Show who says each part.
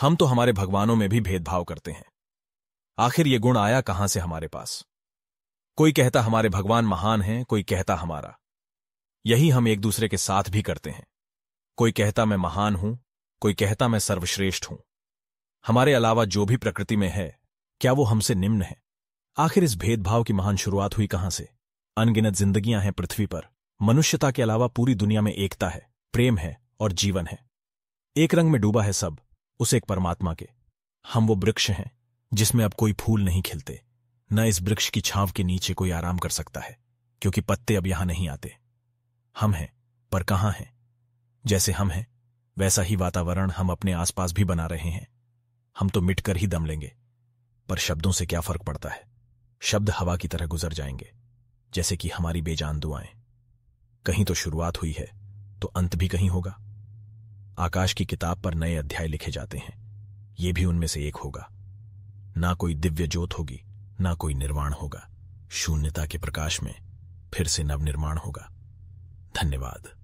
Speaker 1: हम तो हमारे भगवानों में भी भेदभाव करते हैं आखिर ये गुण आया कहां से हमारे पास कोई कहता हमारे भगवान महान हैं कोई कहता हमारा यही हम एक दूसरे के साथ भी करते हैं कोई कहता मैं महान हूं कोई कहता मैं सर्वश्रेष्ठ हूं हमारे अलावा जो भी प्रकृति में है क्या वो हमसे निम्न है आखिर इस भेदभाव की महान शुरुआत हुई कहां से अनगिनत जिंदगियां हैं पृथ्वी पर मनुष्यता के अलावा पूरी दुनिया में एकता है प्रेम है और जीवन है एक रंग में डूबा है सब उस एक परमात्मा के हम वो वृक्ष हैं जिसमें अब कोई फूल नहीं खिलते न इस वृक्ष की छांव के नीचे कोई आराम कर सकता है क्योंकि पत्ते अब यहां नहीं आते हम हैं पर कहां हैं जैसे हम हैं वैसा ही वातावरण हम अपने आसपास भी बना रहे हैं हम तो मिटकर ही दम लेंगे पर शब्दों से क्या फर्क पड़ता है शब्द हवा की तरह गुजर जाएंगे जैसे कि हमारी बेजान दुआएं कहीं तो शुरुआत हुई है तो अंत भी कहीं होगा आकाश की किताब पर नए अध्याय लिखे जाते हैं ये भी उनमें से एक होगा ना कोई दिव्य ज्योत होगी ना कोई निर्वाण होगा शून्यता के प्रकाश में फिर से नवनिर्माण होगा धन्यवाद